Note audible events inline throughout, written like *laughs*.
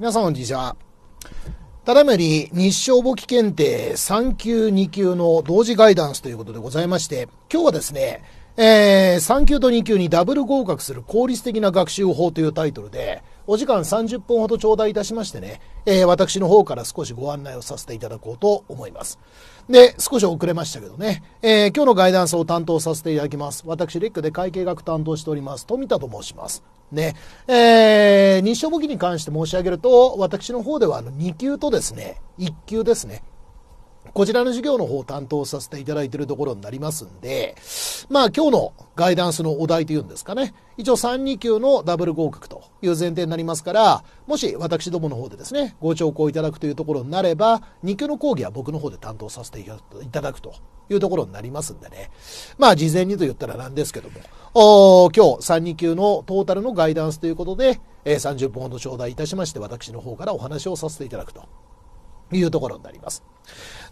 皆さんこんにちは。ただいまより日照簿記検定3級2級の同時ガイダンスということでございまして、今日はですね、えー、3級と2級にダブル合格する効率的な学習法というタイトルで、お時間30分ほど頂戴いたしましてね、えー、私の方から少しご案内をさせていただこうと思います。で、少し遅れましたけどね、えー、今日のガイダンスを担当させていただきます。私、レックで会計学担当しております、富田と申します。ね、えー、日照簿記に関して申し上げると、私の方ではあの2級とですね、1級ですね、こちらの授業の方を担当させていただいているところになりますんで、まあ今日のガイダンスのお題というんですかね、一応32級のダブル合格という前提になりますから、もし私どもの方でですね、ご聴講いただくというところになれば、2級の講義は僕の方で担当させていただくというところになりますんでね、まあ事前にと言ったらなんですけども、お今日32級のトータルのガイダンスということで、え30分ほど頂戴いたしまして、私の方からお話をさせていただくというところになります。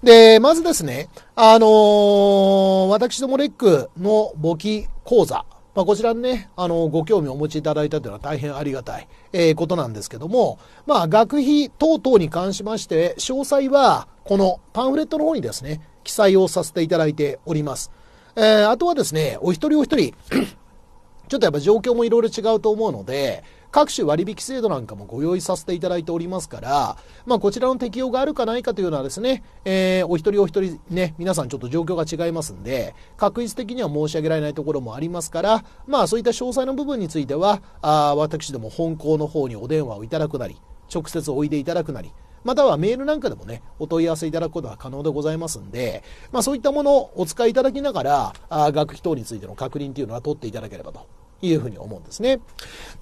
で、まずですね、あのー、私どもレックの簿記講座、まあ、こちらにね、あのー、ご興味をお持ちいただいたというのは大変ありがたい、えー、ことなんですけども、まあ、学費等々に関しまして、詳細は、このパンフレットの方にですね、記載をさせていただいております。えー、あとはですね、お一人お一人、*clears throat* ちょっとやっぱ状況もいろいろ違うと思うので、各種割引制度なんかもご用意させていただいておりますから、まあ、こちらの適用があるかないかというのはですね、えー、お一人お一人ね、皆さんちょっと状況が違いますんで、確率的には申し上げられないところもありますから、まあ、そういった詳細の部分については、あ私ども本校の方にお電話をいただくなり、直接おいでいただくなり、またはメールなんかでもね、お問い合わせいただくことは可能でございますんで、まあそういったものをお使いいただきながら、あ学費等についての確認というのは取っていただければというふうに思うんですね。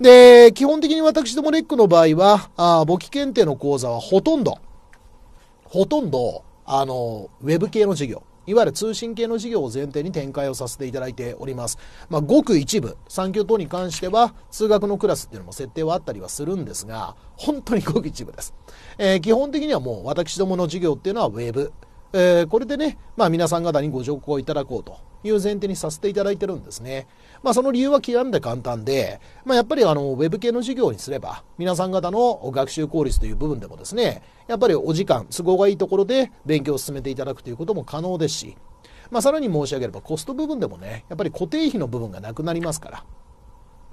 で、基本的に私どもレックの場合は、あ簿記検定の講座はほとんど、ほとんど、あの、ウェブ系の授業、いわゆる通信系の事業を前提に展開をさせていただいております。まあ、ごく一部、産業等に関しては、通学のクラスっていうのも設定はあったりはするんですが、本当にごく一部です。えー、基本的にはもう私どもの事業っていうのはウェブ、えー、これでね、まあ皆さん方にご情報をいただこうという前提にさせていただいてるんですね。まあ、その理由は極めて簡単で、まあ、やっぱりあの、ウェブ系の授業にすれば、皆さん方の学習効率という部分でもですね、やっぱりお時間、都合がいいところで勉強を進めていただくということも可能ですし、まあ、さらに申し上げればコスト部分でもね、やっぱり固定費の部分がなくなりますから、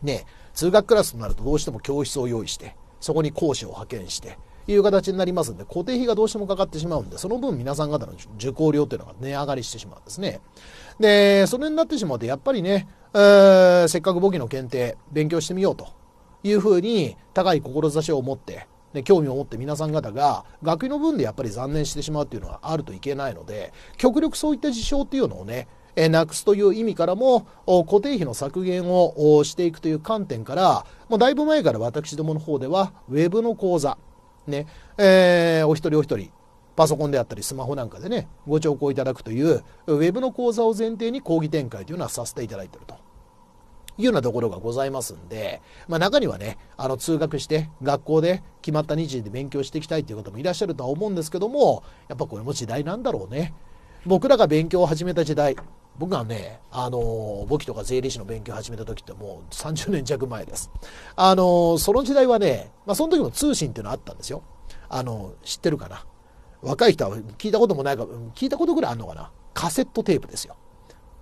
ね、通学クラスとなるとどうしても教室を用意して、そこに講師を派遣して、いう形になりますんで、固定費がどうしてもかかってしまうんで、その分皆さん方の受講料というのが値上がりしてしまうんですね。で、それになってしまうと、やっぱりね、えー、せっかく簿記の検定、勉強してみようというふうに、高い志を持って、で興味を持って皆さん方が学費の分でやっぱり残念してしまうというのはあるといけないので極力そういった事象っていうのをねえなくすという意味からも固定費の削減をしていくという観点からもうだいぶ前から私どもの方では web の講座ね、えー、お一人お一人、パソコンであったりスマホなんかでね、ご聴講いただくという、ウェブの講座を前提に講義展開というのはさせていただいていると。いうようなところがございますんで、まあ、中にはね、あの通学して学校で決まった日時で勉強していきたいという方もいらっしゃるとは思うんですけども、やっぱこれも時代なんだろうね。僕らが勉強を始めた時代、僕はね、あの、簿記とか税理士の勉強を始めた時ってもう30年弱前です。あの、その時代はね、まあその時も通信っていうのあったんですよ。あの、知ってるかな若い人は聞いたこともないか、聞いたことぐらいあるのかなカセットテープですよ。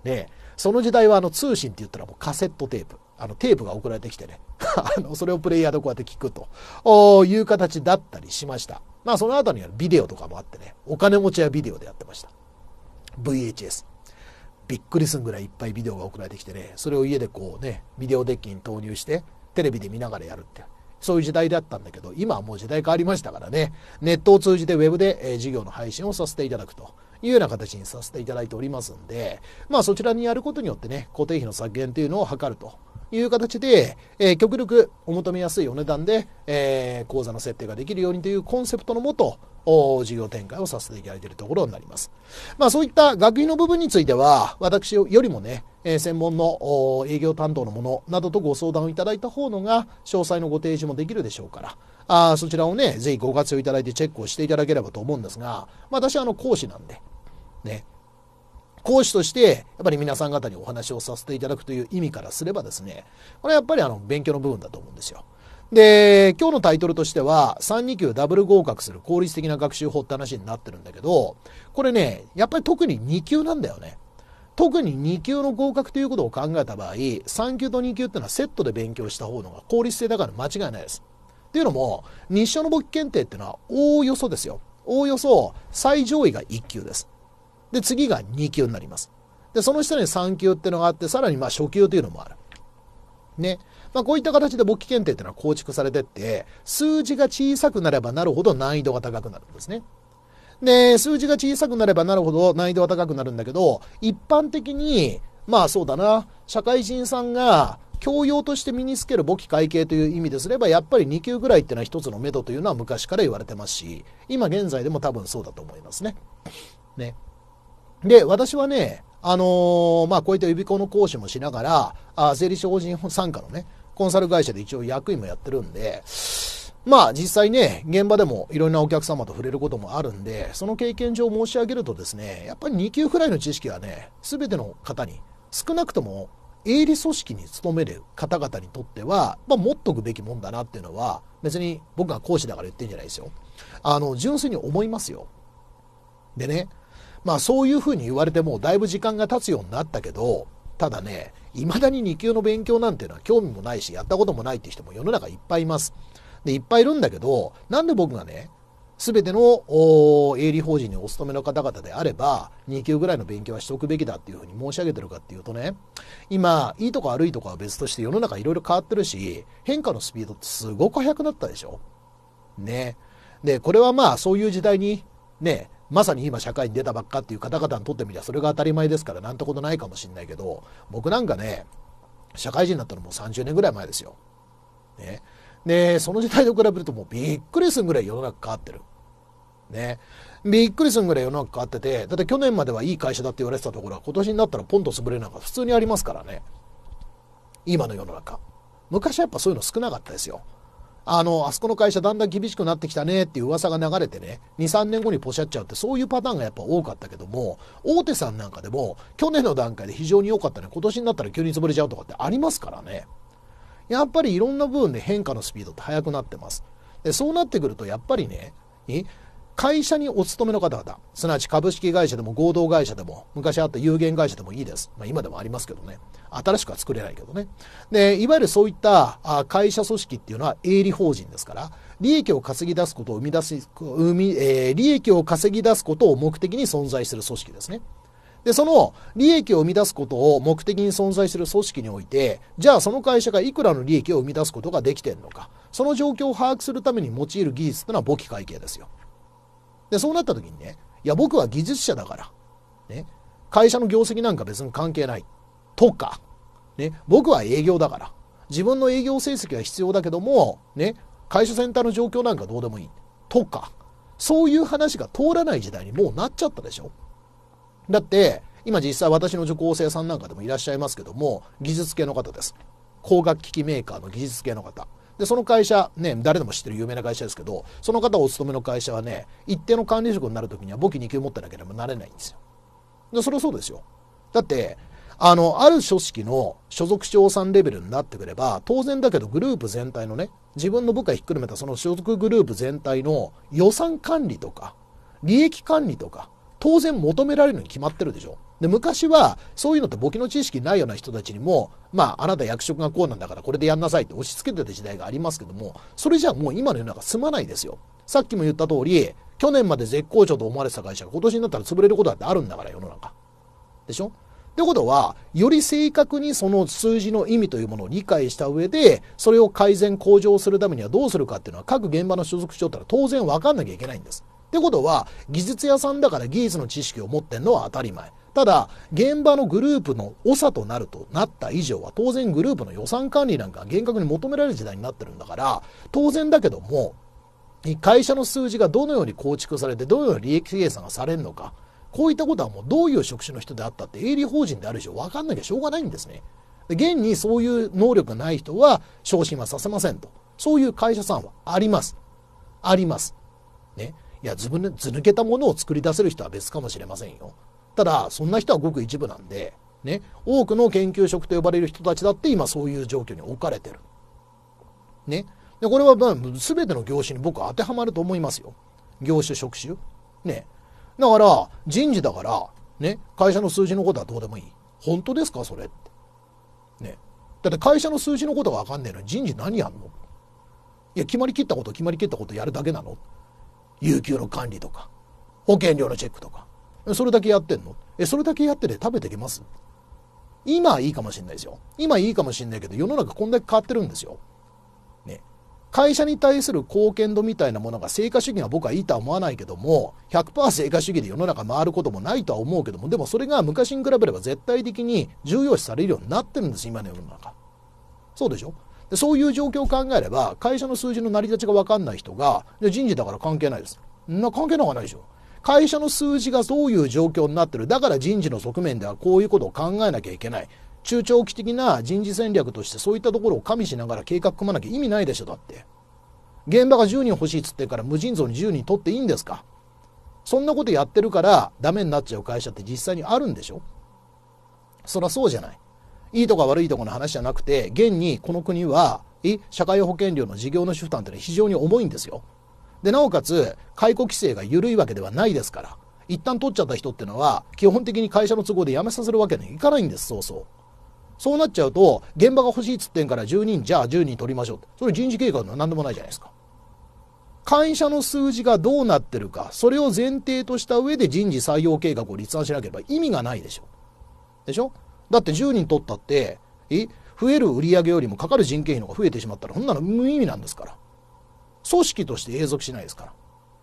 ねその時代はあの通信って言ったらもうカセットテープ。あのテープが送られてきてね、*laughs* あのそれをプレイヤーでこうやって聞くという形だったりしました。まあその後にはビデオとかもあってね、お金持ちはビデオでやってました。VHS。びっくりするぐらいいっぱいビデオが送られてきてねそれを家でこうねビデオデッキに投入してテレビで見ながらやるってそういう時代だったんだけど今はもう時代変わりましたからねネットを通じて web で、え授業の配信をさせていただくというような形にさせていただいておりますんでまあそちらにやることによってね固定費の削減というのを図るという形で、えー、極力お求めやすいお値段で、えー、講座の設定ができるようにというコンセプトのもと、事業展開をさせていただいているところになります。まあそういった学費の部分については、私よりもね、え専門の営業担当のものなどとご相談をいただいた方のが、詳細のご提示もできるでしょうから、あそちらをね、ぜひご活用いただいてチェックをしていただければと思うんですが、まあ、私はあの講師なんで、ね、講師として、やっぱり皆さん方にお話をさせていただくという意味からすればですね、これはやっぱりあの勉強の部分だと思うんですよ。で、今日のタイトルとしては、3、2級ダブル合格する効率的な学習法って話になってるんだけど、これね、やっぱり特に2級なんだよね。特に2級の合格ということを考えた場合、3級と2級ってのはセットで勉強した方のが効率性だから間違いないです。っていうのも、日照の簿記検定ってのはおおよそですよ。おおよそ最上位が1級です。で、次が2級になります。で、その下に3級ってのがあって、さらにまあ初級というのもある。ね。まあ、こういった形で簿記検定っていうのは構築されてって、数字が小さくなればなるほど難易度が高くなるんですね。で、数字が小さくなればなるほど難易度は高くなるんだけど、一般的に、まあそうだな、社会人さんが教養として身につける簿記会計という意味ですれば、やっぱり2級ぐらいっていうのは一つの目処というのは昔から言われてますし、今現在でも多分そうだと思いますね。ね。で、私はね、あのー、まあ、こういった予備校の講師もしながら、あ税理士法人参加のね、コンサル会社で一応役員もやってるんで、まあ実際ね、現場でもいろんなお客様と触れることもあるんで、その経験上申し上げるとですね、やっぱり2級くらいの知識はね、すべての方に、少なくとも営利組織に勤める方々にとっては、まあ、持っとくべきもんだなっていうのは、別に僕が講師だから言ってんじゃないですよ。あの、純粋に思いますよ。でね、まあそういうふうに言われてもだいぶ時間が経つようになったけど、ただね、いまだに2級の勉強なんていうのは興味もないし、やったこともないって人も世の中いっぱいいます。で、いっぱいいるんだけど、なんで僕がね、すべての営利法人にお勤めの方々であれば、2級ぐらいの勉強はしておくべきだっていうふうに申し上げてるかっていうとね、今、いいとこ悪いとこは別として世の中いろいろ変わってるし、変化のスピードってすごく速くなったでしょね。で、これはまあそういう時代にね、まさに今社会に出たばっかっていう方々にとってみりゃそれが当たり前ですからなんてことないかもしんないけど僕なんかね社会人になったのもう30年ぐらい前ですよ。ね、でその時代と比べるともうびっくりするぐらい世の中変わってる。ね、びっくりするぐらい世の中変わっててだって去年まではいい会社だって言われてたところは今年になったらポンと潰れなんか普通にありますからね今の世の中昔はやっぱそういうの少なかったですよあの、あそこの会社だんだん厳しくなってきたねっていう噂が流れてね、2、3年後にポシャっちゃうってそういうパターンがやっぱ多かったけども、大手さんなんかでも、去年の段階で非常に良かったね、今年になったら急に潰れちゃうとかってありますからね。やっぱりいろんな部分で変化のスピードって速くなってます。で、そうなってくると、やっぱりね、会社にお勤めの方々、すなわち株式会社でも合同会社でも、昔あった有限会社でもいいです。まあ、今でもありますけどね。新しくは作れないけどね。で、いわゆるそういった会社組織っていうのは営利法人ですから、利益を稼ぎ出すことを生み出す、生み、えー、利益を稼ぎ出すことを目的に存在する組織ですね。で、その利益を生み出すことを目的に存在する組織において、じゃあその会社がいくらの利益を生み出すことができているのか、その状況を把握するために用いる技術というのは簿記会計ですよ。で、そうなった時にね、いや、僕は技術者だから、ね、会社の業績なんか別に関係ない。とか、ね、僕は営業だから、自分の営業成績は必要だけども、ね、会社センターの状況なんかどうでもいい。とか、そういう話が通らない時代にもうなっちゃったでしょ。だって、今実際私の受講生さんなんかでもいらっしゃいますけども、技術系の方です。光学機器メーカーの技術系の方。でその会社ね誰でも知ってる有名な会社ですけどその方お勤めの会社はね一定の管理職になる時には簿記2級持ってなければなれないんですよ。でそれはそうですよ。だってあのある組織の所属賞賛レベルになってくれば当然だけどグループ全体のね自分の部下ひっくるめたその所属グループ全体の予算管理とか利益管理とか当然求められるに決まってるでしょ。で昔はそういうのって簿記の知識ないような人たちにも、まあ、あなた役職がこうなんだからこれでやんなさいって押し付けてた時代がありますけどもそれじゃあもう今の世の中済まないですよさっきも言った通り去年まで絶好調と思われてた会社が今年になったら潰れることだってあるんだから世の中でしょってことは、より正確にその数字の意味というものを理解した上で、それを改善、向上するためにはどうするかっていうのは、各現場の所属長ったら当然分かんなきゃいけないんです。ってことは、技術屋さんだから技術の知識を持ってんのは当たり前。ただ現場のグループの長となるとなった以上は当然グループの予算管理なんか厳格に求められる時代になってるんだから当然だけども会社の数字がどのように構築されてどのように利益計算がされるのかこういったことはもうどういう職種の人であったって営利法人である以上分かんなきゃしょうがないんですね。現にそういう能力がない人は昇進はさせませんと。そういう会社さんはあります。あります。ね。いや、ずぶ、ず抜けたものを作り出せる人は別かもしれませんよ。ただそんな人はごく一部なんで、ね、多くの研究職と呼ばれる人たちだって今そういう状況に置かれてる。ね、でこれは全ての業種に僕は当てはまると思いますよ。業種職種。ね、だから人事だから、ね、会社の数字のことはどうでもいい。本当ですかそれって。ね、だって会社の数字のことが分かんないのに人事何やんのいや決まりきったこと決まりきったことやるだけなの有給の管理とか保険料のチェックとかそれだけやってんのえ、それだけやってて食べていけます今いいかもしれないですよ。今いいかもしれないけど、世の中こんだけ変わってるんですよ。ね。会社に対する貢献度みたいなものが成果主義は僕はいいとは思わないけども、100%成果主義で世の中回ることもないとは思うけども、でもそれが昔に比べれば絶対的に重要視されるようになってるんです、今の世の中。そうでしょでそういう状況を考えれば、会社の数字の成り立ちが分かんない人が、人事だから関係ないです。な関係なんかないでしょ。会社の数字がどういう状況になってる。だから人事の側面ではこういうことを考えなきゃいけない。中長期的な人事戦略としてそういったところを加味しながら計画組まなきゃ意味ないでしょ、だって。現場が10人欲しいっつってから無尽蔵に10人取っていいんですかそんなことやってるからダメになっちゃう会社って実際にあるんでしょそりゃそうじゃない。いいとか悪いとかの話じゃなくて、現にこの国は、社会保険料の事業の主負担ってのは非常に重いんですよ。でなおかつ解雇規制が緩いわけではないですから一旦取っちゃった人ってのは基本的に会社の都合で辞めさせるわけにはいかないんですそうそうそうなっちゃうと現場が欲しいっつってんから10人じゃあ10人取りましょうそれ人事計画の何でもないじゃないですか会社の数字がどうなってるかそれを前提とした上で人事採用計画を立案しなければ意味がないでしょでしょだって10人取ったってえ増える売り上げよりもかかる人件費の方が増えてしまったらそんなの無意味なんですから組織として永続しないですから。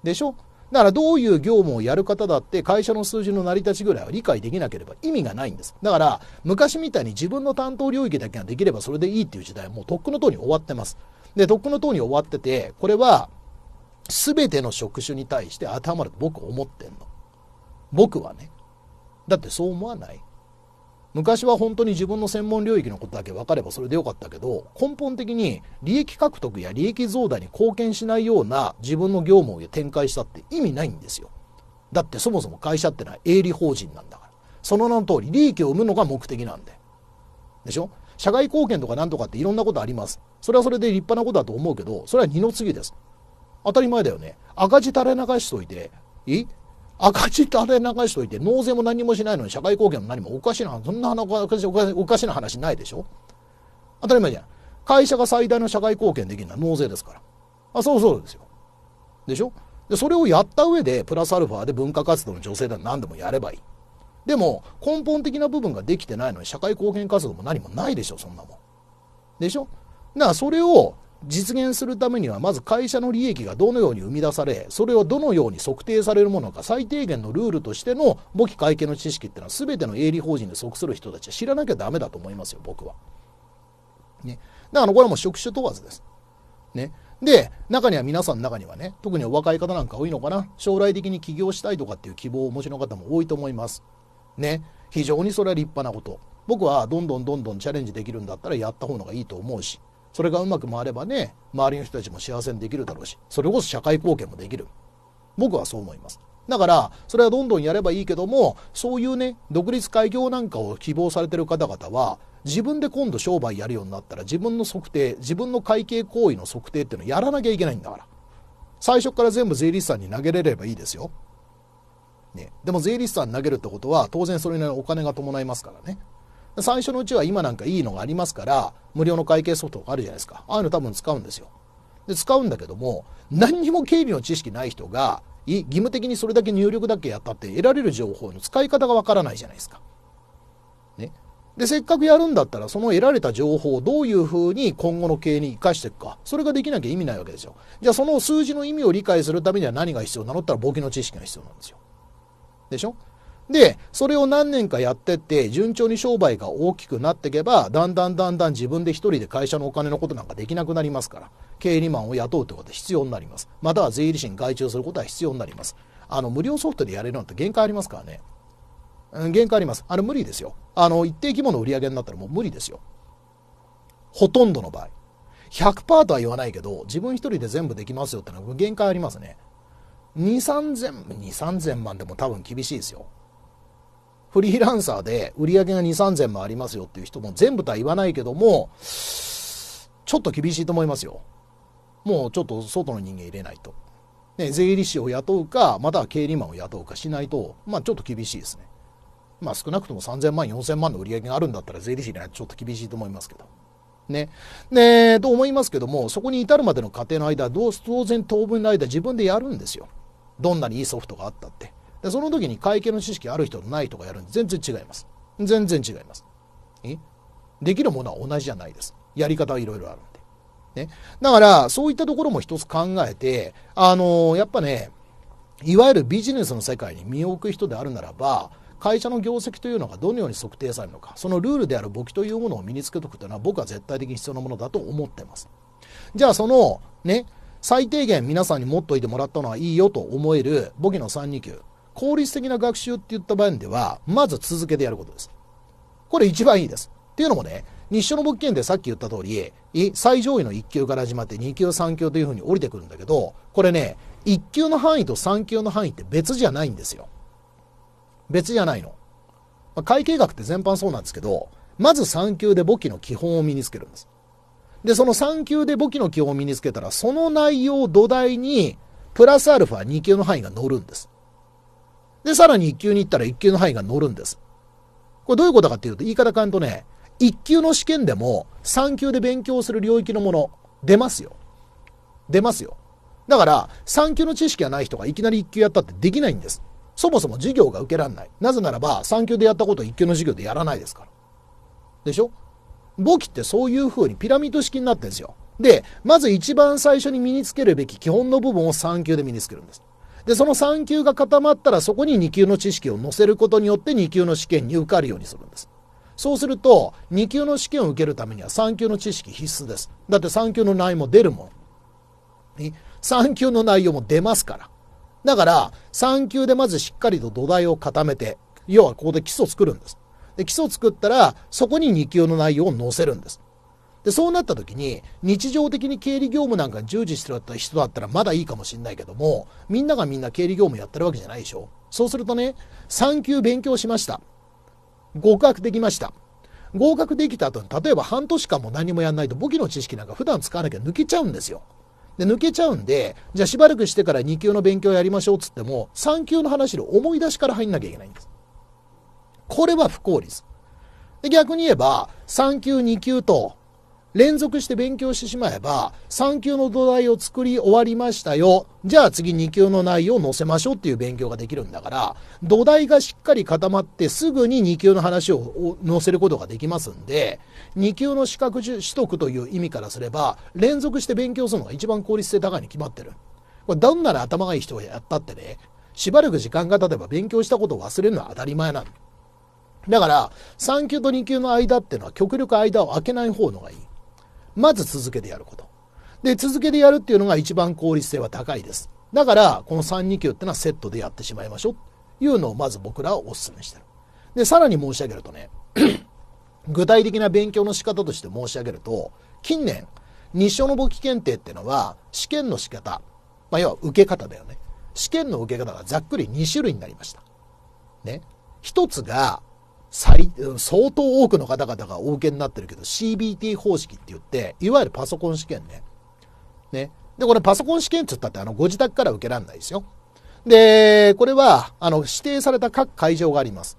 でしょだからどういう業務をやる方だって会社の数字の成り立ちぐらいは理解できなければ意味がないんです。だから昔みたいに自分の担当領域だけができればそれでいいっていう時代はもうとっくのとうに終わってます。で、とっくのとうに終わってて、これは全ての職種に対して当てはまると僕思ってんの。僕はね。だってそう思わない昔は本当に自分の専門領域のことだけ分かればそれでよかったけど根本的に利益獲得や利益増大に貢献しないような自分の業務を展開したって意味ないんですよだってそもそも会社ってのは営利法人なんだからその名の通り利益を生むのが目的なんででしょ社会貢献とかなんとかっていろんなことありますそれはそれで立派なことだと思うけどそれは二の次です当たり前だよね赤字垂れ流しといてい赤字垂れ流しといて納税も何もしないのに社会貢献も何もおかしなそんなおかしな話ないでしょ当たり前じゃん会社が最大の社会貢献できるのは納税ですからあそうそうですよでしょでそれをやった上でプラスアルファで文化活動の女性では何でもやればいいでも根本的な部分ができてないのに社会貢献活動も何もないでしょそんなもんでしょだからそれを実現するためにはまず会社の利益がどのように生み出されそれをどのように測定されるものか最低限のルールとしての簿記会計の知識っていうのは全ての営利法人で即する人たちは知らなきゃダメだと思いますよ僕は。ね、だからこれはもう職種問わずです。ね、で中には皆さんの中にはね特にお若い方なんか多いのかな将来的に起業したいとかっていう希望をお持ちの方も多いと思います。ね非常にそれは立派なこと僕はどんどんどんどんチャレンジできるんだったらやった方がいいと思うしそれがうまく回ればね周りの人たちも幸せにできるだろうしそれこそ社会貢献もできる僕はそう思いますだからそれはどんどんやればいいけどもそういうね独立開業なんかを希望されてる方々は自分で今度商売やるようになったら自分の測定自分の会計行為の測定っていうのをやらなきゃいけないんだから最初から全部税理士さんに投げれればいいですよ、ね、でも税理士さんに投げるってことは当然それなりにお金が伴いますからね最初のうちは今なんかいいのがありますから無料の会計ソフトがあるじゃないですかああいうの多分使うんですよで使うんだけども何にも経理の知識ない人が義務的にそれだけ入力だけやったって得られる情報の使い方がわからないじゃないですか。ね、でせっかくやるんだったらその得られた情報をどういうふうに今後の経営に生かしていくかそれができなきゃ意味ないわけですよ。じゃあその数字の意味を理解するためには何が必要なのったら簿記の知識が必要なんですよ。でしょでそれを何年かやってって順調に商売が大きくなっていけばだんだんだんだん自分で一人で会社のお金のことなんかできなくなりますから経理マンを雇うということは必要になりますまたは税理士に外注することは必要になりますあの無料ソフトでやれるなんて限界ありますからね、うん、限界ありますあれ無理ですよあの一定規模の売り上げになったらもう無理ですよほとんどの場合100%とは言わないけど自分一人で全部できますよってのは限界ありますね2 3 0 0 0 2 3 0 0 0万でも多分厳しいですよフリーランサーで売り上げが2、3000もありますよっていう人も全部とは言わないけども、ちょっと厳しいと思いますよ。もうちょっと外の人間入れないと。ね、税理士を雇うか、または経理マンを雇うかしないと、まあちょっと厳しいですね。まあ少なくとも3000万、4000万の売り上げがあるんだったら税理士にはちょっと厳しいと思いますけど。ね。ねと思いますけども、そこに至るまでの過程の間、どう当然当分の間自分でやるんですよ。どんなにいいソフトがあったって。でその時に会計の知識ある人とないとかやるんで全然違います全然違いますできるものは同じじゃないですやり方はいろいろあるんで、ね、だからそういったところも一つ考えてあのー、やっぱねいわゆるビジネスの世界に身を置く人であるならば会社の業績というのがどのように測定されるのかそのルールである簿記というものを身につけとくというのは僕は絶対的に必要なものだと思ってますじゃあそのね最低限皆さんに持っといてもらったのはいいよと思える簿記の3 2 9効率的な学習って言った場合では、まず続けてやることです。これ一番いいです。っていうのもね、日照の物件でさっき言った通り、最上位の1級から始まって2級3級というふうに降りてくるんだけど、これね、1級の範囲と3級の範囲って別じゃないんですよ。別じゃないの。まあ、会計学って全般そうなんですけど、まず3級で簿記の基本を身につけるんです。で、その3級で簿記の基本を身につけたら、その内容を土台に、プラスアルファ2級の範囲が乗るんです。で、さらに1級に行ったら1級の範囲が乗るんです。これどういうことかっていうと、言い方変えるとね、1級の試験でも3級で勉強する領域のもの、出ますよ。出ますよ。だから、3級の知識がない人がいきなり1級やったってできないんです。そもそも授業が受けられない。なぜならば、3級でやったことを1級の授業でやらないですから。でしょ簿記ってそういう風にピラミッド式になってるんですよ。で、まず一番最初に身につけるべき基本の部分を3級で身につけるんです。でその3級が固まったらそこに2級の知識を載せることによって2級の試験に受かるようにするんですそうすると2級の試験を受けるためには3級の知識必須ですだって3級の内容も出るもん3級の内容も出ますからだから3級でまずしっかりと土台を固めて要はここで基礎作るんですで基礎作ったらそこに2級の内容を載せるんですでそうなった時に日常的に経理業務なんかに従事してる人だったらまだいいかもしれないけどもみんながみんな経理業務やってるわけじゃないでしょそうするとね3級勉強しました合格できました合格できた後に例えば半年間も何もやんないと簿記の知識なんか普段使わなきゃ抜けちゃうんですよで抜けちゃうんでじゃあしばらくしてから2級の勉強やりましょうっつっても3級の話で思い出しから入んなきゃいけないんですこれは不効率で逆に言えば3級2級と連続して勉強してしまえば、3級の土台を作り終わりましたよ。じゃあ次2級の内容を載せましょうっていう勉強ができるんだから、土台がしっかり固まってすぐに2級の話を載せることができますんで、2級の資格取得という意味からすれば、連続して勉強するのが一番効率性高いに決まってる。これどんなら頭がいい人がやったってね、しばらく時間が経てば勉強したことを忘れるのは当たり前なの。だから、3級と2級の間っていうのは極力間を空けない方のがいい。まず続けてやること。で、続けてやるっていうのが一番効率性は高いです。だから、この3、2級ってのはセットでやってしまいましょう。というのをまず僕らはお勧めしてる。で、さらに申し上げるとね、*clears throat* 具体的な勉強の仕方として申し上げると、近年、日照の簿記検定っていうのは、試験の仕方、まあ、要は受け方だよね。試験の受け方がざっくり2種類になりました。ね。一つが、最、相当多くの方々がお受けになってるけど、CBT 方式って言って、いわゆるパソコン試験ね。ね。で、これパソコン試験って言ったって、あの、ご自宅から受けられないですよ。で、これは、あの、指定された各会場があります。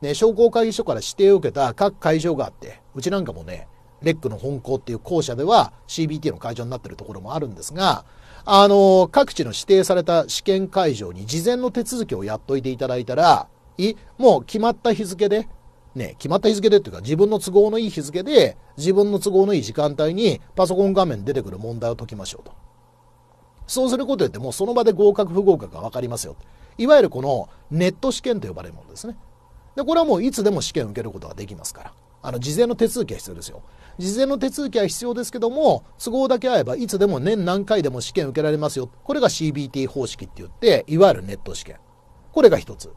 ね、商工会議所から指定を受けた各会場があって、うちなんかもね、レックの本校っていう校舎では CBT の会場になってるところもあるんですが、あの、各地の指定された試験会場に事前の手続きをやっといていただいたら、いもう決まった日付で、ね、決まった日付でっていうか、自分の都合のいい日付で、自分の都合のいい時間帯にパソコン画面出てくる問題を解きましょうと。そうすることでって、もうその場で合格不合格が分かりますよ。いわゆるこのネット試験と呼ばれるものですね。で、これはもういつでも試験を受けることができますから。あの、事前の手続きは必要ですよ。事前の手続きは必要ですけども、都合だけ合えばいつでも年何回でも試験受けられますよ。これが CBT 方式って言って、いわゆるネット試験。これが一つ。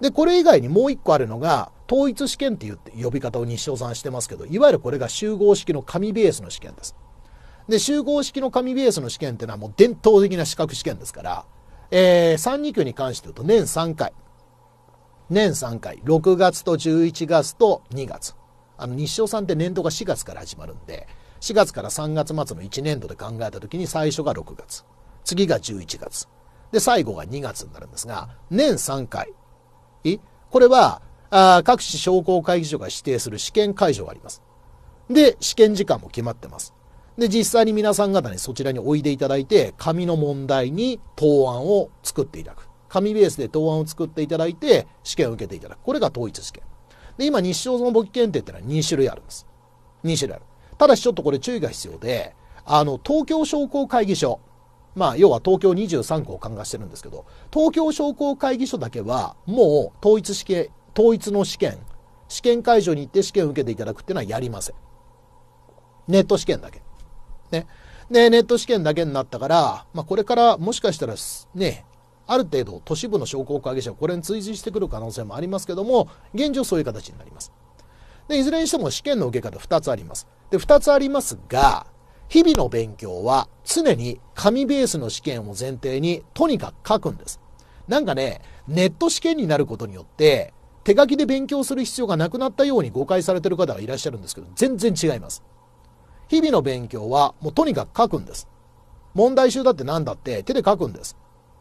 で、これ以外にもう一個あるのが、統一試験っていう呼び方を日照さんしてますけど、いわゆるこれが集合式の紙ベースの試験です。で、集合式の紙ベースの試験っていうのはもう伝統的な資格試験ですから、えー、3、2級に関して言うと年3回。年3回。6月と11月と2月。あの、日照さんって年度が4月から始まるんで、4月から3月末の1年度で考えた時に最初が6月。次が11月。で、最後が2月になるんですが、年3回。これは、あ各種商工会議所が指定する試験会場があります。で、試験時間も決まってます。で、実際に皆さん方にそちらにおいでいただいて、紙の問題に答案を作っていただく。紙ベースで答案を作っていただいて、試験を受けていただく。これが統一試験。で、今、日照の簿記検定ってのは2種類あるんです。2種類ある。ただしちょっとこれ注意が必要で、あの、東京商工会議所、まあ、要は東京23区を管轄してるんですけど、東京商工会議所だけは、もう統一試験、統一の試験、試験会場に行って試験を受けていただくっていうのはやりません。ネット試験だけ。ね。で、ネット試験だけになったから、まあ、これからもしかしたら、ね、ある程度都市部の商工会議所はこれに追随してくる可能性もありますけども、現状そういう形になります。で、いずれにしても試験の受け方2つあります。で、2つありますが、日々の勉強は常に紙ベースの試験を前提にとにかく書くんです。なんかね、ネット試験になることによって手書きで勉強する必要がなくなったように誤解されてる方がいらっしゃるんですけど、全然違います。日々の勉強はもうとにかく書くんです。問題集だって何だって手で書くんです。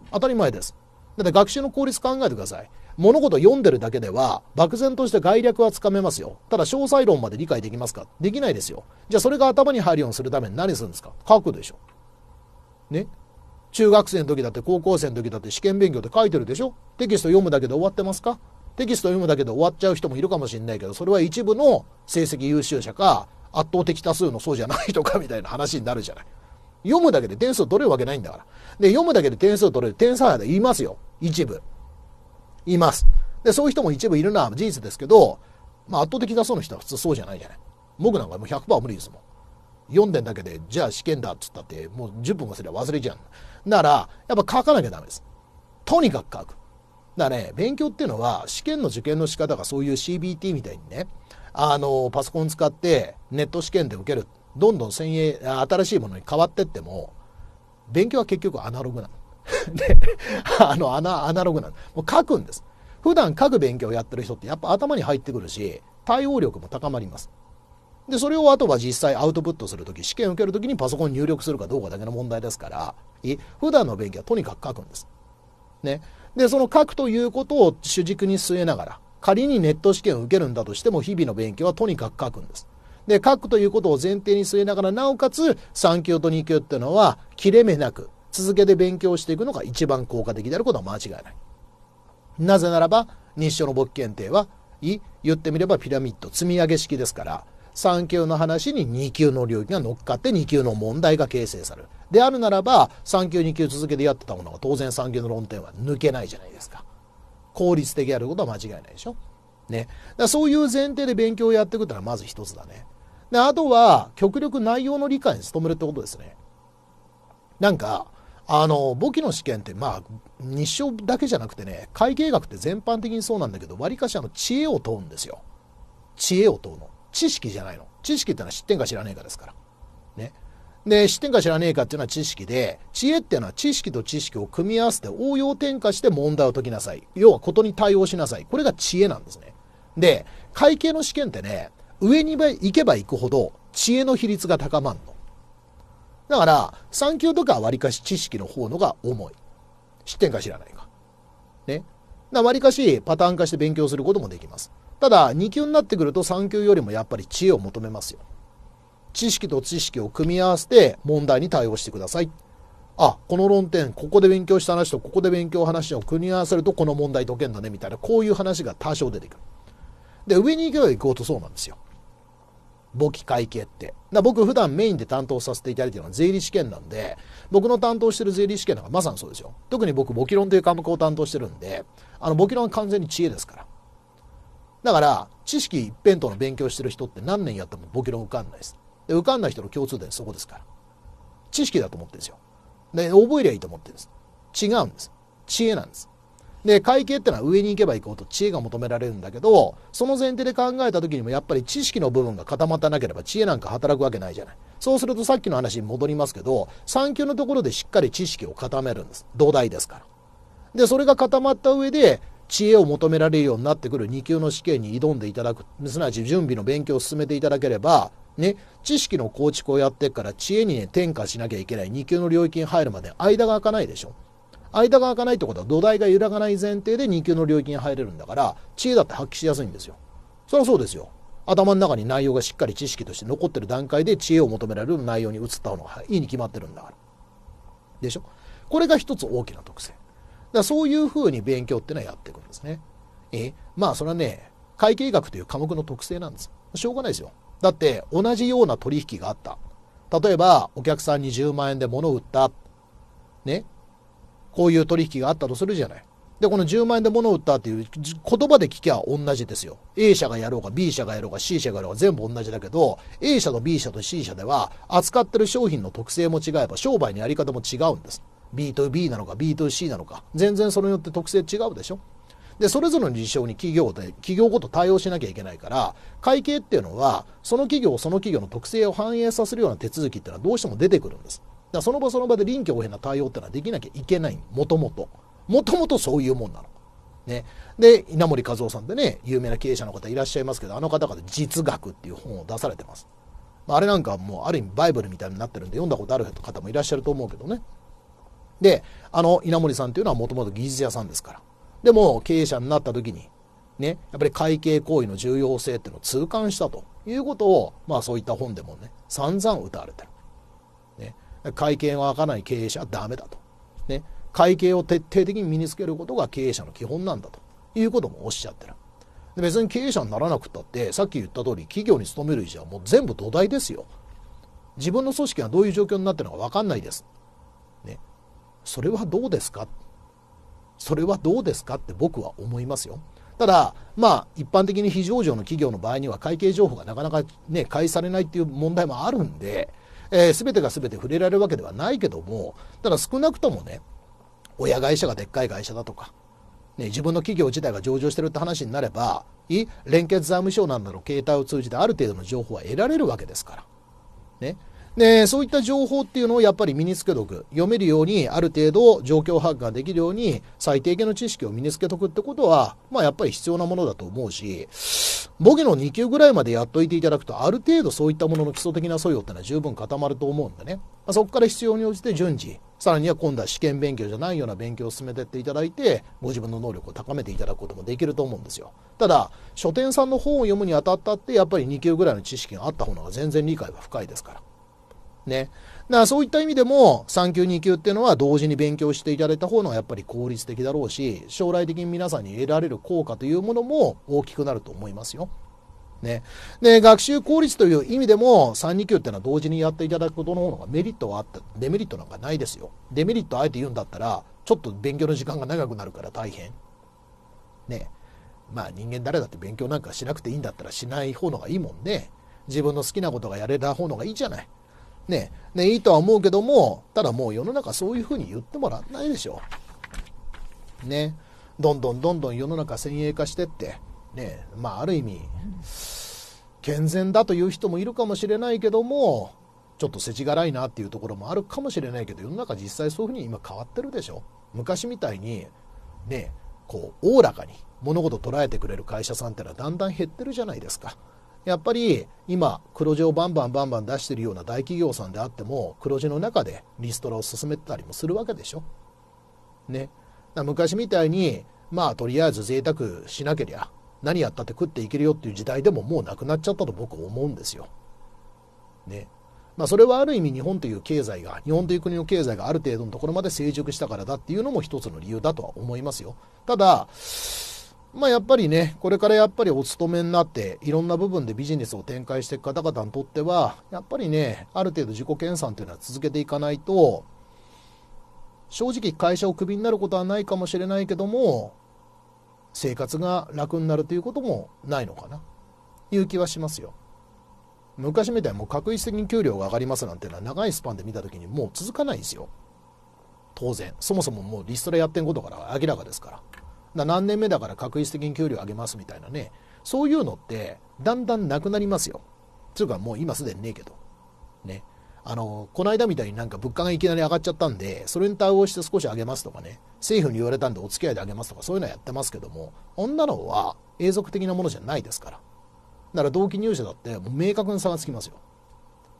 当たり前です。だって学習の効率考えてください。物事を読んでるだけでは漠然として概略はつかめますよただ詳細論まで理解できますかできないですよじゃあそれが頭に入るようにするために何するんですか書くでしょね中学生の時だって高校生の時だって試験勉強って書いてるでしょテキスト読むだけで終わってますかテキスト読むだけで終わっちゃう人もいるかもしれないけどそれは一部の成績優秀者か圧倒的多数のそうじゃない人かみたいな話になるじゃない読むだけで点数取れるわけないんだからで読むだけで点数取れる点差派で言いますよ一部います。で、そういう人も一部いるのは事実ですけど、まあ、圧倒的多数の人は普通そうじゃないじゃない。僕なんかもう100%無理ですもん。読んでるだけで、じゃあ試験だっつったって、もう10分もすれば忘れちゃう。なら、やっぱ書かなきゃダメです。とにかく書く。だからね、勉強っていうのは、試験の受験の仕方がそういう CBT みたいにね、あの、パソコン使ってネット試験で受ける。どんどん先鋭、新しいものに変わってっても、勉強は結局アナログなの。*laughs* で、あの、アナアナログなの。もう書くんです。普段書く勉強をやってる人ってやっぱ頭に入ってくるし、対応力も高まります。で、それをあとは実際アウトプットするとき、試験受けるときにパソコン入力するかどうかだけの問題ですから、普段の勉強はとにかく書くんです。ね。で、その書くということを主軸に据えながら、仮にネット試験を受けるんだとしても、日々の勉強はとにかく書くんです。で、書くということを前提に据えながら、なおかつ3級と2級っていうのは、切れ目なく、続けて勉強していくのが一番効果的であることは間違いない。なぜならば、日照の簿記検定は、い、言ってみればピラミッド積み上げ式ですから、3級の話に2級の領域が乗っかって2級の問題が形成される。であるならば、3級2級続けてやってたものは当然3級の論点は抜けないじゃないですか。効率的であることは間違いないでしょ。ね。だそういう前提で勉強をやっていくってのはまず一つだね。で、あとは、極力内容の理解に努めるってことですね。なんか、あの簿記の試験って、まあ、日照だけじゃなくてね会計学って全般的にそうなんだけどわりかしあの知恵を問うんですよ知恵を問うの知識じゃないの知識ってのは知ってんか知らねえかですからねで知ってんか知らねえかっていうのは知識で知恵っていうのは知識と知識を組み合わせて応用転化して問題を解きなさい要はことに対応しなさいこれが知恵なんですねで会計の試験ってね上に行けば行くほど知恵の比率が高まるのだから、3級とかはわりかし知識の方のが重い。知ってんか知らないか。ね。な、わりかしパターン化して勉強することもできます。ただ、2級になってくると3級よりもやっぱり知恵を求めますよ。知識と知識を組み合わせて問題に対応してください。あ、この論点、ここで勉強した話とここで勉強話を組み合わせるとこの問題解けんだね、みたいな、こういう話が多少出てくる。で、上に行けば行こうとそうなんですよ。簿記会計って。だ僕普段メインで担当させていただいているのは税理試験なんで、僕の担当してる税理試験なんかまさにそうですよ。特に僕、簿記論という科目を担当してるんで、あの、簿記論は完全に知恵ですから。だから、知識一辺倒の勉強してる人って何年やっても簿記論受かんないです。で、受かんない人の共通点そこですから。知識だと思ってるんですよ。で、覚えりゃいいと思ってるんです。違うんです。知恵なんです。で、会計ってのは上に行けば行こうと知恵が求められるんだけど、その前提で考えた時にもやっぱり知識の部分が固まってなければ知恵なんか働くわけないじゃない。そうするとさっきの話に戻りますけど、3級のところでしっかり知識を固めるんです。土台ですから。で、それが固まった上で、知恵を求められるようになってくる2級の試験に挑んでいただく、すなわち準備の勉強を進めていただければ、ね、知識の構築をやってから知恵にね、転化しなきゃいけない2級の領域に入るまで間が空かないでしょ。間が開かないってことは土台が揺らがない前提で2級の領域に入れるんだから知恵だって発揮しやすいんですよそりゃそうですよ頭の中に内容がしっかり知識として残ってる段階で知恵を求められる内容に移った方がいいに決まってるんだからでしょこれが一つ大きな特性だそういうふうに勉強ってのはやっていくんですねえまあそれはね会計学という科目の特性なんですしょうがないですよだって同じような取引があった例えばお客さんに10万円で物を売ったねこういう取引があったとするじゃない。で、この10万円で物を売ったっていう言葉で聞きゃ同じですよ。A 社がやろうが B 社がやろうが C 社がやろうが全部同じだけど、A 社と B 社と C 社では扱ってる商品の特性も違えば商売のやり方も違うんです。B2B なのか B2C なのか、全然それによって特性違うでしょ。で、それぞれの事象に企業で、企業ごと対応しなきゃいけないから、会計っていうのは、その企業、その企業の特性を反映させるような手続きっていうのはどうしても出てくるんです。だその場その場で臨機応変な対応ってのはできなきゃいけないもともともともとそういうもんなの。ね、で稲盛和夫さんってね有名な経営者の方いらっしゃいますけどあの方々実学っていう本を出されてます。あれなんかもうある意味バイブルみたいになってるんで読んだことある方もいらっしゃると思うけどね。であの稲森さんっていうのはもともと技術屋さんですから。でも経営者になった時にねやっぱり会計行為の重要性っていうのを痛感したということをまあそういった本でもね散々歌われてる。会計が開かない経営者はダメだと。ね、会計を徹底的に身につけることが経営者の基本なんだということもおっしゃってる。で別に経営者にならなくたって、さっき言った通り企業に勤める以上はもう全部土台ですよ。自分の組織がどういう状況になってるのか分かんないです。ね。それはどうですかそれはどうですかって僕は思いますよ。ただ、まあ、一般的に非上場の企業の場合には会計情報がなかなかね、開始されないっていう問題もあるんで、えー、全てが全て触れられるわけではないけども、ただ少なくともね、親会社がでっかい会社だとか、ね、自分の企業自体が上場してるって話になれば、い連結財務省なんだの携帯を通じてある程度の情報は得られるわけですから。ね、で、そういった情報っていうのをやっぱり身につけとく。読めるように、ある程度状況把握ができるように、最低限の知識を身につけとくってことは、まあやっぱり必要なものだと思うし、簿記の2級ぐらいまでやっといていただくと、ある程度そういったものの基礎的な素養っていうのは十分固まると思うんでね。まあ、そこから必要に応じて順次、さらには今度は試験勉強じゃないような勉強を進めていっていただいて、ご自分の能力を高めていただくこともできると思うんですよ。ただ、書店さんの本を読むにあたったって、やっぱり2級ぐらいの知識があった方が全然理解は深いですから。ね。だからそういった意味でも3級2級っていうのは同時に勉強していただいた方のやっぱり効率的だろうし将来的に皆さんに得られる効果というものも大きくなると思いますよ。ね、で学習効率という意味でも3、2級っていうのは同時にやっていただくことの方がメリットはあった、デメリットなんかないですよ。デメリットあえて言うんだったらちょっと勉強の時間が長くなるから大変。ねまあ人間誰だって勉強なんかしなくていいんだったらしない方のがいいもんね。自分の好きなことがやれた方のがいいじゃない。ね、ね、いいとは思うけども、ただもう世の中そういうふうに言ってもらわないでしょ。ね、どんどんどんどん世の中先鋭化してって、ね、まあある意味、健全だという人もいるかもしれないけども、ちょっと世知辛いなっていうところもあるかもしれないけど、世の中実際そういうふうに今変わってるでしょ。昔みたいに、ね、こう、おおらかに物事を捉えてくれる会社さんってのはだんだん減ってるじゃないですか。やっぱり今黒字をバンバンバンバン出してるような大企業さんであっても黒字の中でリストラを進めたりもするわけでしょ。ね、昔みたいにまあとりあえず贅沢しなけりゃ何やったって食っていけるよっていう時代でももうなくなっちゃったと僕思うんですよ。ね。まあそれはある意味日本という経済が日本という国の経済がある程度のところまで成熟したからだっていうのも一つの理由だとは思いますよ。ただまあ、やっぱりね、これからやっぱりお勤めになって、いろんな部分でビジネスを展開していく方々にとっては、やっぱりね、ある程度自己研鑽というのは続けていかないと、正直会社をクビになることはないかもしれないけども、生活が楽になるということもないのかな、いう気はしますよ。昔みたいにもう確実的に給料が上がりますなんてのは長いスパンで見たときにもう続かないですよ。当然。そもそももうリストラやってんことから明らかですから。何年目だから確実的に給料上げますみたいなね、そういうのって、だんだんなくなりますよ。つうか、もう今すでにねえけど。ね。あの、この間みたいになんか物価がいきなり上がっちゃったんで、それに対応して少し上げますとかね、政府に言われたんでお付き合いで上げますとか、そういうのはやってますけども、女の子は永続的なものじゃないですから。だから同期入社だってもう明確に差がつきますよ。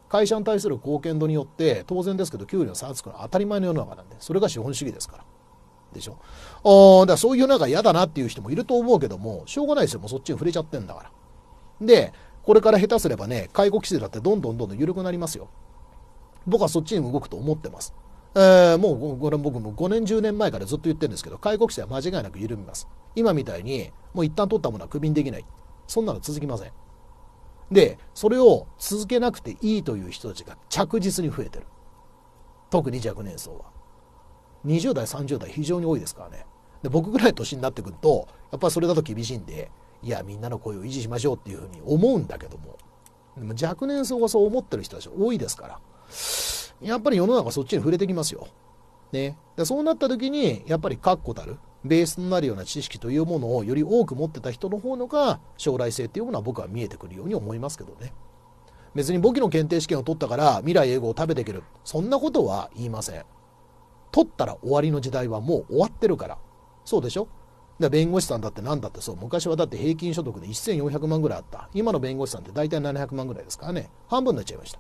会社に対する貢献度によって、当然ですけど、給料差がつくのは当たり前の世の中なんで、それが資本主義ですから。でしょ。あだからそういうなんか嫌だなっていう人もいると思うけども、しょうがないですよ。もうそっちに触れちゃってんだから。で、これから下手すればね、介護規制だってどんどんどんどん緩くなりますよ。僕はそっちに動くと思ってます。えー、もうこれ僕も5年10年前からずっと言ってるんですけど、介護規制は間違いなく緩みます。今みたいに、もう一旦取ったものはクビにできない。そんなの続きません。で、それを続けなくていいという人たちが着実に増えてる。特に若年層は。20代30代非常に多いですからねで僕ぐらい年になってくるとやっぱりそれだと厳しいんでいやみんなの声を維持しましょうっていうふうに思うんだけどもでも若年層がそう思ってる人たち多いですからやっぱり世の中そっちに触れてきますよ。ね、でそうなった時にやっぱり確固たるベースとなるような知識というものをより多く持ってた人の方のが将来性っていうものは僕は見えてくるように思いますけどね。別に簿記の検定試験を取ったから未来英語を食べていけるそんなことは言いません。取ったら終わりの時代はもう終わってるから。そうでしょ弁護士さんだって何だってそう昔はだって平均所得で1400万ぐらいあった今の弁護士さんって大体700万ぐらいですからね半分になっちゃいました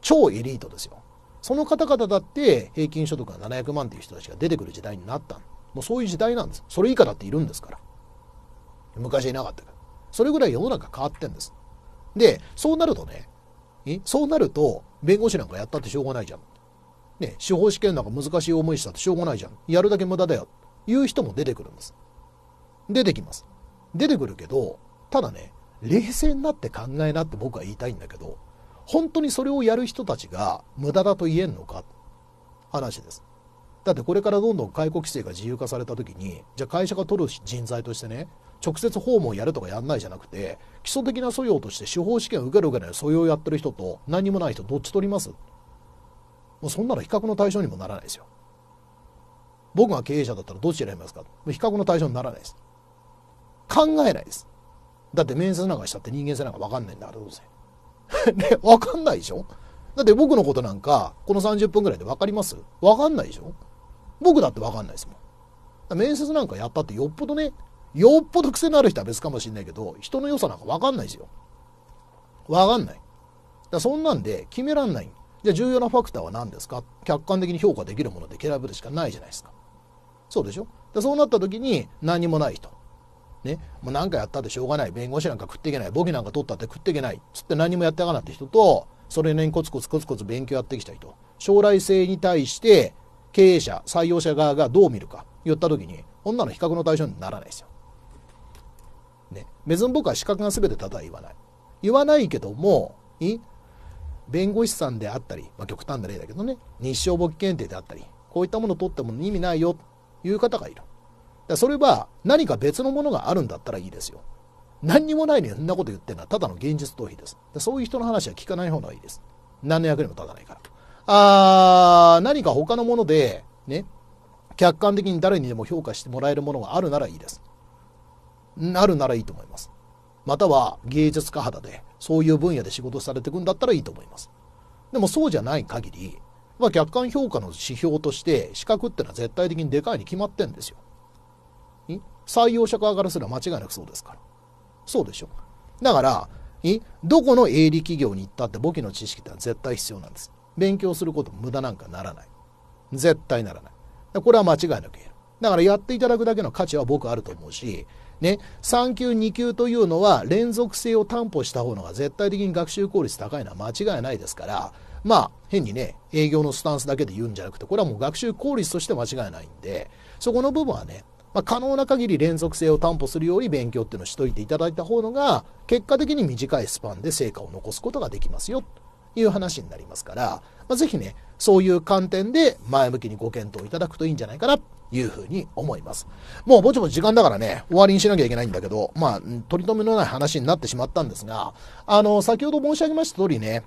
超エリートですよその方々だって平均所得が700万っていう人たちが出てくる時代になったもうそういう時代なんですそれ以下だっているんですから昔いなかったからそれぐらい世の中変わってんですでそうなるとねそうなると弁護士なんかやったってしょうがないじゃんね、司法試験なんか難しい思いしたってしょうがないじゃん。やるだけ無駄だよ。いう人も出てくるんです。出てきます。出てくるけど、ただね、冷静になって考えなって僕は言いたいんだけど、本当にそれをやる人たちが無駄だと言えんのか、話です。だってこれからどんどん解雇規制が自由化された時に、じゃあ会社が取る人材としてね、直接訪問やるとかやんないじゃなくて、基礎的な素養として司法試験を受ける受けない素養をやってる人と何もない人どっち取りますもうそんなの比較の対象にもならないですよ僕が経営者だったらどっち選びますか比較の対象にならないです考えないですだって面接なんかしたって人間性なんか分かんないんだからどうせ *laughs* ね、分かんないでしょだって僕のことなんかこの30分ぐらいで分かります分かんないでしょ僕だって分かんないですもん面接なんかやったってよっぽどねよっぽど癖のある人は別かもしれないけど人の良さなんか分かんないですよ分かんないだそんなんで決めらんないじゃあ重要なファクターは何ですか客観的に評価できるもので選ぶでしかないじゃないですか。そうでしょでそうなった時に何もない人。ね、もう何かやったってしょうがない弁護士なんか食っていけない簿記なんか取ったって食っていけないつって何もやっていかなって人とそれなりにコツコツコツコツ勉強やってきた人将来性に対して経営者採用者側がどう見るか言った時にこんなの比較の対象にならないですよ。ね、別に僕は資格が全てただ言わない。言わないけどもい弁護士さんであったり、まあ、極端な例だけどね、日照簿記検定であったり、こういったものを取っても意味ないよという方がいる。だそれは何か別のものがあるんだったらいいですよ。何にもないのにそんなこと言ってるのはただの現実逃避です。そういう人の話は聞かない方がいいです。何の役にも立たないから。あー、何か他のもので、ね、客観的に誰にでも評価してもらえるものがあるならいいです。あるならいいと思います。または芸術家肌でそういう分野で仕事されていくんだったらいいと思います。でもそうじゃない限り、まあ、客観評価の指標として資格ってのは絶対的にでかいに決まってんですよ。採用者側からすれば間違いなくそうですから。そうでしょ。だから、どこの営利企業に行ったって簿記の知識ってのは絶対必要なんです。勉強すること無駄なんかならない。絶対ならない。これは間違いなく言える。だからやっていただくだけの価値は僕あると思うし、ね、3級、2級というのは連続性を担保した方のが絶対的に学習効率高いのは間違いないですから、まあ、変にね、営業のスタンスだけで言うんじゃなくて、これはもう学習効率として間違いないんで、そこの部分はね、まあ、可能な限り連続性を担保するように勉強っていうのをしといていただいた方のが、結果的に短いスパンで成果を残すことができますよ、という話になりますから、まあ、ぜひね、そういう観点で前向きにご検討いただくといいんじゃないかなというふうに思います。もうぼちぼち時間だからね、終わりにしなきゃいけないんだけど、まあ、取り留めのない話になってしまったんですが、あの、先ほど申し上げました通りね、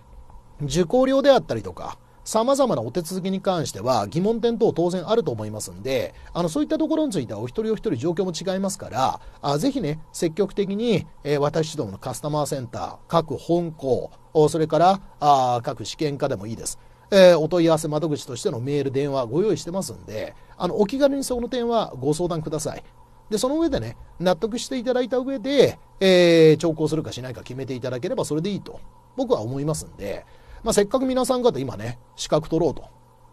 受講料であったりとか、さまざまなお手続きに関しては疑問点等当然あると思いますんであのそういったところについてはお一人お一人状況も違いますからあぜひね積極的に、えー、私どものカスタマーセンター各本校それからあ各試験科でもいいですえー、お問い合わせ窓口としてのメール、電話ご用意してますんで、あの、お気軽にその点はご相談ください。で、その上でね、納得していただいた上で、えー、調校するかしないか決めていただければそれでいいと、僕は思いますんで、まあ、せっかく皆さん方今ね、資格取ろうと、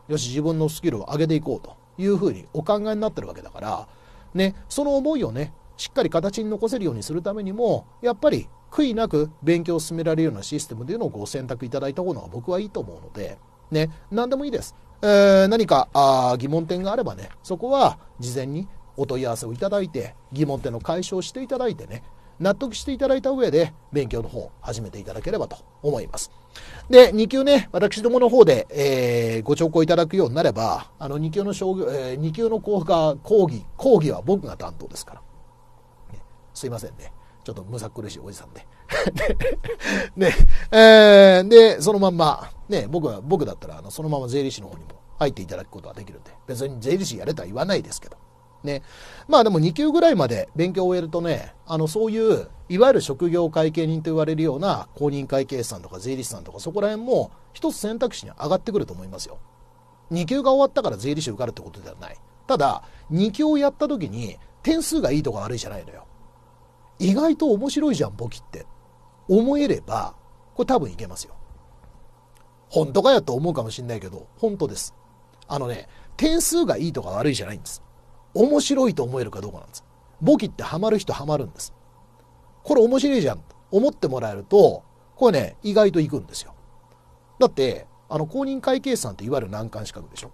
よし、自分のスキルを上げていこうというふうにお考えになってるわけだから、ね、その思いをね、しっかり形に残せるようにするためにも、やっぱり悔いなく勉強を進められるようなシステムというのをご選択いただいた方が僕はいいと思うので、ね、何でもいいです。えー、何かあ疑問点があればね、そこは事前にお問い合わせをいただいて、疑問点の解消をしていただいてね、納得していただいた上で、勉強の方、始めていただければと思います。で、2級ね、私どもの方で、えー、ご聴講いただくようになれば、あの2級の将棋、えー、2級の講が講義、講義は僕が担当ですから。ね、すいませんね。ちょっとむさ苦しいおじさんで。*laughs* ね、えー、で、そのまんま、ね、僕は、僕だったら、あの、そのまま税理士の方にも入っていただくことはできるんで、別に税理士やれとは言わないですけど。ね。まあでも2級ぐらいまで勉強を終えるとね、あの、そういう、いわゆる職業会計人と言われるような公認会計士さんとか税理士さんとか、そこら辺も一つ選択肢に上がってくると思いますよ。2級が終わったから税理士受かるってことではない。ただ、2級をやった時に点数がいいとか悪いじゃないのよ。意外と面白いじゃん、簿記って。思えれば、これ多分いけますよ。本当かよと思うかもしんないけど、本当です。あのね、点数がいいとか悪いじゃないんです。面白いと思えるかどうかなんです。簿記ってハマる人ハマるんです。これ面白いじゃん。思ってもらえると、これね、意外といくんですよ。だって、あの、公認会計士さんっていわゆる難関資格でしょ。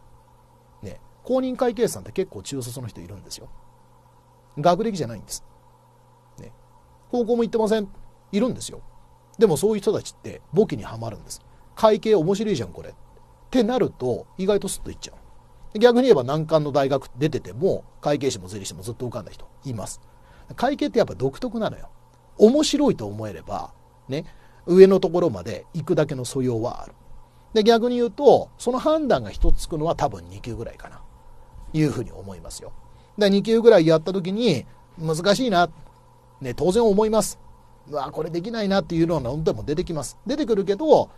ね、公認会計士さんって結構中卒の人いるんですよ。学歴じゃないんです。ね、高校も行ってません。いるんですよ。でもそういう人たちって簿記にはまるんです。会計面白いじゃんこれってなると意外とスッといっちゃう逆に言えば難関の大学出てても会計士も税理士もずっと受かんない人います会計ってやっぱ独特なのよ面白いと思えればね上のところまで行くだけの素養はあるで逆に言うとその判断が一つつくのは多分2級ぐらいかないうふうに思いますよで2級ぐらいやった時に難しいな、ね、当然思いますうわこれできないなっていうようなのでも出てきます出てくるけど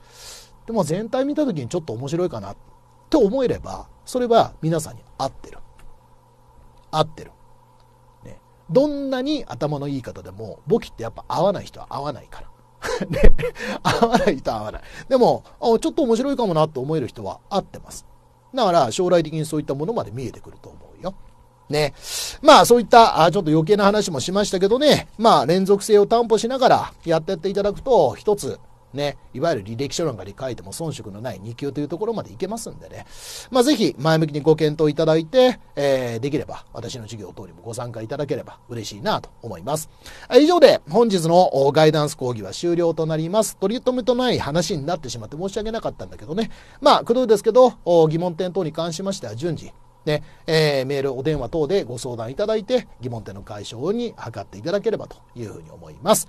でも全体見た時にちょっと面白いかなって思えればそれは皆さんに合ってる合ってる、ね、どんなに頭のいい方でも簿記ってやっぱ合わない人は合わないから *laughs* ね、合わない人は合わないでもちょっと面白いかもなって思える人は合ってますだから将来的にそういったものまで見えてくると思うよね。まあそういった、あちょっと余計な話もしましたけどね、まあ連続性を担保しながらやってっていただくと、一つ、ね、いわゆる履歴書なんかに書いても遜色のない2級というところまでいけますんでね、まあ、ぜひ前向きにご検討いただいて、えー、できれば私の授業等にもご参加いただければ嬉しいなと思います。以上で本日のガイダンス講義は終了となります。取り留めとない話になってしまって申し訳なかったんだけどね、まあ、くどいですけど、疑問点等に関しましては順次、ねえー、メール、お電話等でご相談いただいて、疑問点の解消に図っていただければというふうに思います。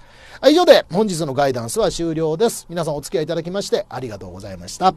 以上で本日のガイダンスは終了です。皆さんお付き合いいただきましてありがとうございました。